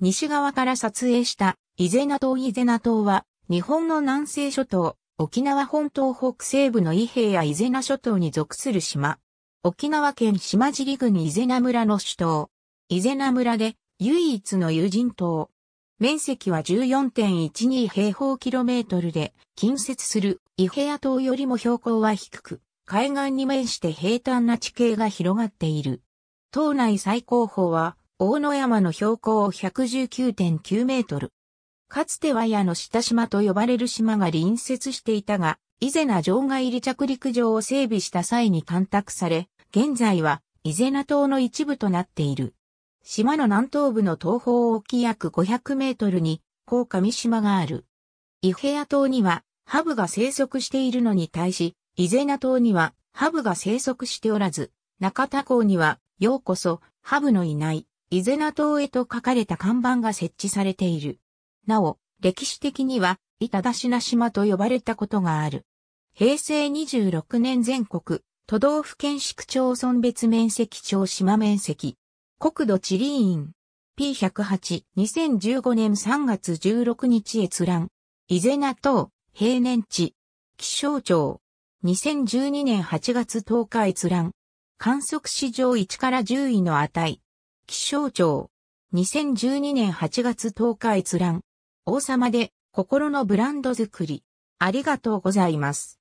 西側から撮影した伊是名島伊是名島は、日本の南西諸島、沖縄本島北西部の伊平や伊是名諸島に属する島。沖縄県島尻郡伊是名村の首都。伊是名村で唯一の有人島。面積は14.12平方キロメートルで、近接する伊平屋島よりも標高は低く、海岸に面して平坦な地形が広がっている。島内最高峰は大野山の標高119.9メートル。かつては矢の下島と呼ばれる島が隣接していたが、伊是名城外離着陸場を整備した際に干拓され、現在は伊是名島の一部となっている。島の南東部の東方沖約500メートルに、高上島がある。伊平屋島には、ハブが生息しているのに対し、伊是名島には、ハブが生息しておらず、中田港には、ようこそ、ハブのいない伊是名島へと書かれた看板が設置されている。なお、歴史的には、板田品島と呼ばれたことがある。平成26年全国、都道府県市区町村別面積町島面積。国土地理院。P108、2015年3月16日閲覧。伊是名島、平年地。気象庁。2012年8月10日閲覧。観測史上1から10位の値。気象庁。2012年8月10日閲覧。王様で心のブランド作り。ありがとうございます。